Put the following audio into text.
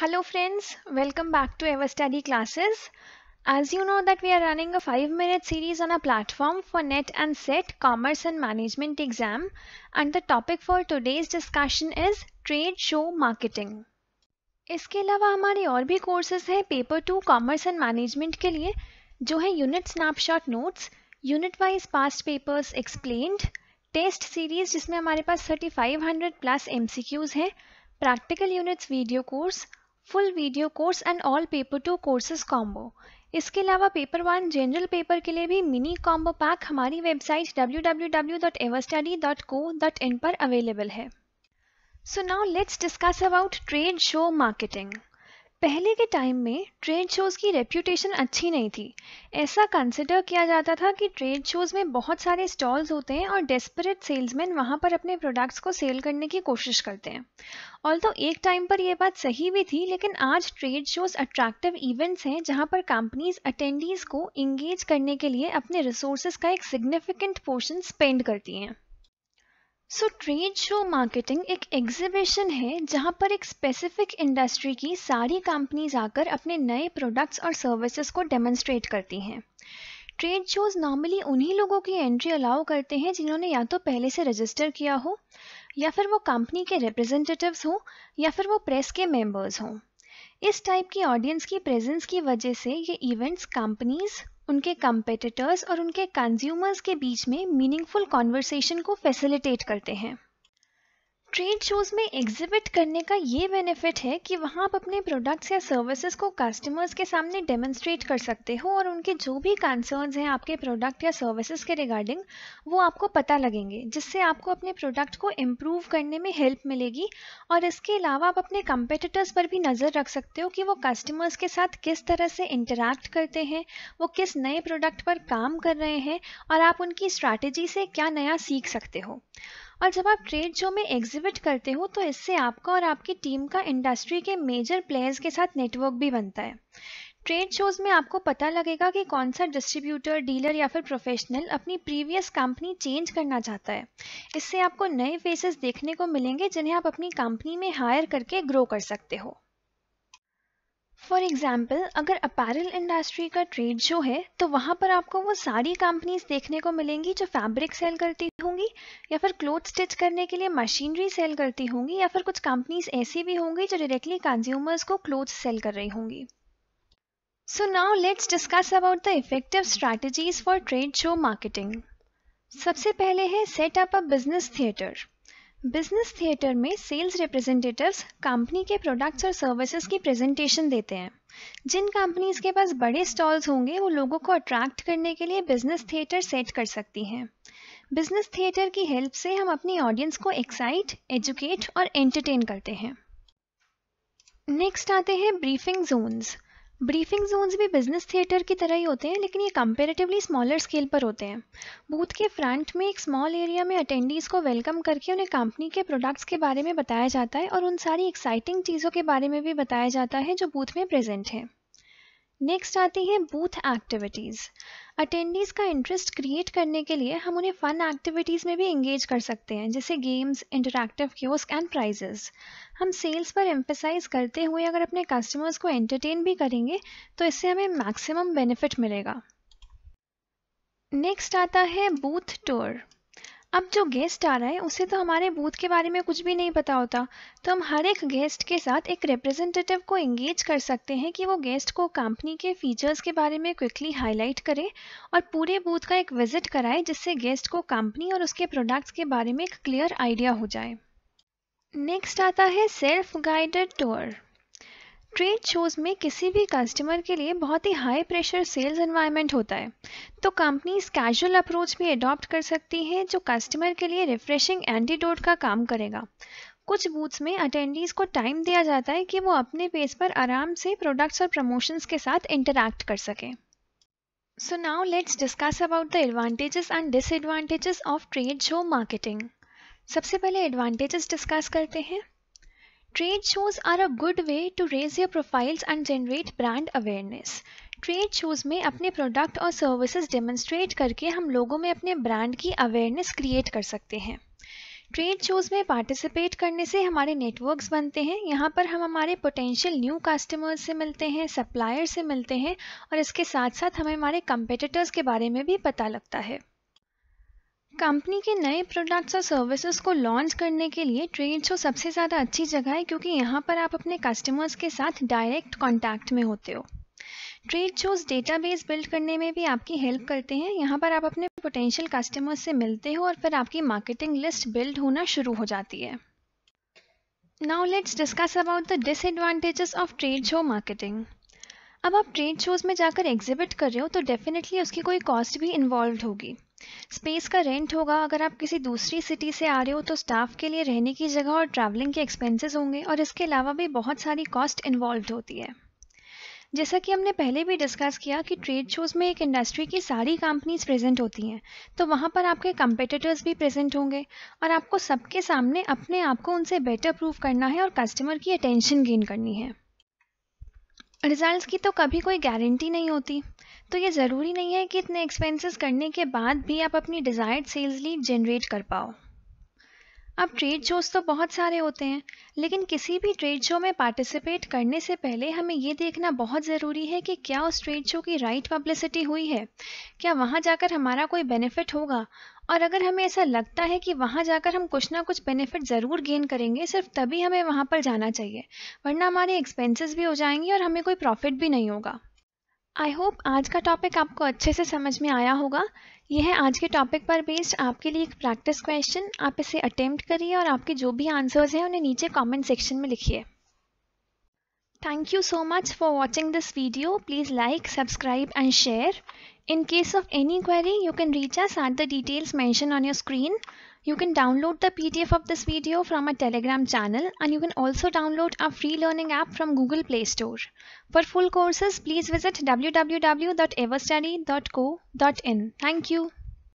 Hello friends, welcome back to EverStudy classes. As you know that we are running a 5 minute series on a platform for NET and SET Commerce and Management exam and the topic for today's discussion is Trade Show Marketing. इसके अलावा हमारे और भी courses हैं paper two commerce and management के लिए जो है unit snapshot notes unit wise past papers explained test series जिसमें हमारे पास 3500 प्लस एमसीक्यूज हैं practical units video course full video course and all paper two courses combo इसके अलावा पेपर वन जनरल पेपर के लिए भी मिनी कॉम्बो पैक हमारी वेबसाइट www.everstudy.co.in पर अवेलेबल है so now let's discuss about trade show marketing पहले के टाइम में ट्रेड शोज़ की रेप्यूटेशन अच्छी नहीं थी ऐसा कंसिडर किया जाता था कि ट्रेड शोज़ में बहुत सारे स्टॉल्स होते हैं और डेस्परेट सेल्समैन वहाँ पर अपने प्रोडक्ट्स को सेल करने की कोशिश करते हैं ऑल तो एक टाइम पर यह बात सही भी थी लेकिन आज ट्रेड शोज़ अट्रैक्टिव इवेंट्स हैं जहाँ पर कंपनीज अटेंडीज को इंगेज करने के लिए अपने रिसोर्सेज का एक सिग्निफिकेंट पोर्शन स्पेंड करती हैं सो ट्रेड शो मार्केटिंग एक एग्जीबिशन है जहाँ पर एक स्पेसिफिक इंडस्ट्री की सारी कंपनीज आकर अपने नए प्रोडक्ट्स और सर्विसेज को डेमोन्स्ट्रेट करती हैं ट्रेड शोज नॉर्मली उन्हीं लोगों की एंट्री अलाउ करते हैं जिन्होंने या तो पहले से रजिस्टर किया हो या फिर वो कंपनी के रिप्रेजेंटेटिव्स हों या फिर वो प्रेस के मेंबर्स हों इस टाइप की ऑडियंस की प्रेजेंस की वजह से ये इवेंट्स कंपनीज उनके कंपेटिटर्स और उनके कंज्यूमर्स के बीच में मीनिंगफुल कॉन्वर्सेशन को फैसिलिटेट करते हैं ट्रेड शोज़ में एग्जिबिट करने का ये बेनिफिट है कि वहाँ आप अपने प्रोडक्ट्स या सर्विसेज को कस्टमर्स के सामने डेमोन्स्ट्रेट कर सकते हो और उनके जो भी कंसर्न्स हैं आपके प्रोडक्ट या सर्विसेज के रिगार्डिंग वो आपको पता लगेंगे जिससे आपको अपने प्रोडक्ट को इम्प्रूव करने में हेल्प मिलेगी और इसके अलावा आप अपने कंपेटिटर्स पर भी नज़र रख सकते हो कि वो कस्टमर्स के साथ किस तरह से इंटरेक्ट करते हैं वो किस नए प्रोडक्ट पर काम कर रहे हैं और आप उनकी स्ट्रैटेजी से क्या नया सीख सकते हो और जब आप ट्रेड शो में एग्जिबिट करते हो तो इससे आपका और आपकी टीम का इंडस्ट्री के मेजर प्लेयर्स के साथ नेटवर्क भी बनता है ट्रेड शोज में आपको पता लगेगा कि कौन सा डिस्ट्रीब्यूटर डीलर या फिर प्रोफेशनल अपनी प्रीवियस कंपनी चेंज करना चाहता है इससे आपको नए फेसेस देखने को मिलेंगे जिन्हें आप अपनी कंपनी में हायर करके ग्रो कर सकते हो फॉर एग्ज़ाम्पल अगर अपैरल इंडस्ट्री का ट्रेड शो है तो वहाँ पर आपको वो सारी कंपनीज देखने को मिलेंगी जो फैब्रिक सेल करती होंगी या फिर क्लोथ स्टिच करने के लिए मशीनरी सेल करती होंगी या फिर कुछ कंपनीज ऐसी भी होंगी जो डायरेक्टली कंज्यूमर्स को क्लोथ सेल कर रही होंगी so now let's discuss about the effective strategies for trade show marketing सबसे पहले है set up a business theatre business theatre में सेल्स रिप्रेजेंटेटिव्स कंपनी के प्रोडक्ट्स और सर्विसेज की प्रेजेंटेशन देते हैं जिन कंपनीज के पास बड़े स्टॉल्स होंगे वो लोगों को अट्रैक्ट करने के लिए बिजनेस थिएटर सेट कर सकती हैं बिजनेस थिएटर की हेल्प से हम अपनी ऑडियंस को एक्साइट एजुकेट और एंटरटेन करते हैं नेक्स्ट आते हैं ब्रीफिंग जोन्स ब्रीफिंग जोन्स भी बिजनेस थिएटर की तरह ही होते हैं लेकिन ये कंपेरेटिवली स्मॉलर स्केल पर होते हैं बूथ के फ्रंट में एक स्मॉल एरिया में अटेंडीज को वेलकम करके उन्हें कंपनी के प्रोडक्ट्स के बारे में बताया जाता है और उन सारी एक्साइटिंग चीज़ों के बारे में भी बताया जाता है जो बूथ में प्रेजेंट हैं नेक्स्ट आती है बूथ एक्टिविटीज़ अटेंडीज़ का इंटरेस्ट क्रिएट करने के लिए हम उन्हें फ़न एक्टिविटीज़ में भी इंगेज कर सकते हैं जैसे games interactive kiosk and prizes हम सेल्स पर एम्फेसाइज करते हुए अगर अपने कस्टमर्स को एंटरटेन भी करेंगे तो इससे हमें मैक्सिमम बेनिफिट मिलेगा नेक्स्ट आता है बूथ टूर अब जो गेस्ट आ रहा है उसे तो हमारे बूथ के बारे में कुछ भी नहीं पता होता तो हम हर एक गेस्ट के साथ एक रिप्रेजेंटेटिव को एंगेज कर सकते हैं कि वो गेस्ट को कंपनी के फीचर्स के बारे में क्विकली हाईलाइट करे और पूरे बूथ का एक विजिट कराए जिससे गेस्ट को कंपनी और उसके प्रोडक्ट्स के बारे में एक क्लियर आइडिया हो जाए नेक्स्ट आता है self guided tour trade shows में किसी भी कस्टमर के लिए बहुत ही हाई प्रेशर सेल्स एनवायरनमेंट होता है तो कंपनीज कैजुअल अप्रोच भी अडॉप्ट कर सकती है जो कस्टमर के लिए रिफ्रेशिंग एंटीडोट का काम करेगा कुछ बूथ्स में अटेंडीज को टाइम दिया जाता है कि वो अपने पेज पर आराम से प्रोडक्ट्स और प्रमोशंस के साथ इंटरैक्ट कर सकें so now let's discuss about the advantages and disadvantages of trade show marketing सबसे पहले एडवांटेजेस डिस्कस करते हैं Trade shows are a good way to raise your profiles and generate brand awareness. Trade shows में अपने product और services demonstrate करके हम लोगों में अपने ब्रांड की अवेयरनेस क्रिएट कर सकते हैं ट्रेड शोज़ में पार्टिसिपेट करने से हमारे नेटवर्क्स बनते हैं यहाँ पर हम हमारे पोटेंशियल न्यू कस्टमर्स से मिलते हैं सप्लायर से मिलते हैं और इसके साथ साथ हमें हमारे कंपेटिटर्स के बारे में भी पता लगता है कंपनी के नए प्रोडक्ट्स और सर्विसेज को लॉन्च करने के लिए ट्रेड शो सबसे ज़्यादा अच्छी जगह है क्योंकि यहाँ पर आप अपने कस्टमर्स के साथ डायरेक्ट कॉन्टैक्ट में होते हो ट्रेड शोज डेटाबेस बिल्ड करने में भी आपकी हेल्प करते हैं यहाँ पर आप अपने पोटेंशियल कस्टमर्स से मिलते हो और फिर आपकी मार्केटिंग लिस्ट बिल्ड होना शुरू हो जाती है now let's discuss about the disadvantages of trade show marketing अब आप ट्रेड शोज में जाकर एग्जिबिट कर रहे हो तो डेफिनेटली उसकी कोई कॉस्ट भी इन्वॉल्व होगी स्पेस का रेंट होगा अगर आप किसी दूसरी सिटी से आ रहे हो तो स्टाफ के लिए रहने की जगह और ट्रैवलिंग के एक्सपेंसेस होंगे और इसके अलावा भी बहुत सारी कॉस्ट इन्वॉल्व होती है जैसा कि हमने पहले भी डिस्कस किया कि ट्रेड शोज़ में एक इंडस्ट्री की सारी कंपनीज प्रेजेंट होती हैं तो वहाँ पर आपके कंपेटिटर्स भी प्रेजेंट होंगे और आपको सबके सामने अपने आप को उनसे बेटर प्रूव करना है और कस्टमर की अटेंशन गेन करनी है रिजल्ट्स की तो कभी कोई गारंटी नहीं होती तो ये ज़रूरी नहीं है कि इतने एक्सपेंसेस करने के बाद भी आप अपनी डिज़ायर्ड सेल्स लीड जनरेट कर पाओ अब ट्रेड शोज़ तो बहुत सारे होते हैं लेकिन किसी भी ट्रेड शो में पार्टिसिपेट करने से पहले हमें ये देखना बहुत ज़रूरी है कि क्या उस ट्रेड शो की राइट पब्लिसिटी हुई है क्या वहाँ जाकर हमारा कोई बेनिफिट होगा और अगर हमें ऐसा लगता है कि वहाँ जाकर हम कुछ ना कुछ बेनिफिट ज़रूर गेन करेंगे सिर्फ तभी हमें वहाँ पर जाना चाहिए वरना हमारे एक्सपेंसेस भी हो जाएंगे और हमें कोई प्रॉफिट भी नहीं होगा आई होप आज का टॉपिक आपको अच्छे से समझ में आया होगा यह है आज के टॉपिक पर बेस्ड आपके लिए एक प्रैक्टिस क्वेश्चन आप इसे अटेम्प्ट करिए और आपके जो भी आंसर्स हैं उन्हें नीचे कमेंट सेक्शन में लिखिए thank you so much for watching this video please like subscribe and share in case of any query you can reach us at the details mention on your screen You can download the PDF of this video from our Telegram channel and you can also download our free learning app from Google Play Store. For full courses, please visit www.everstudy.co.in. Thank you.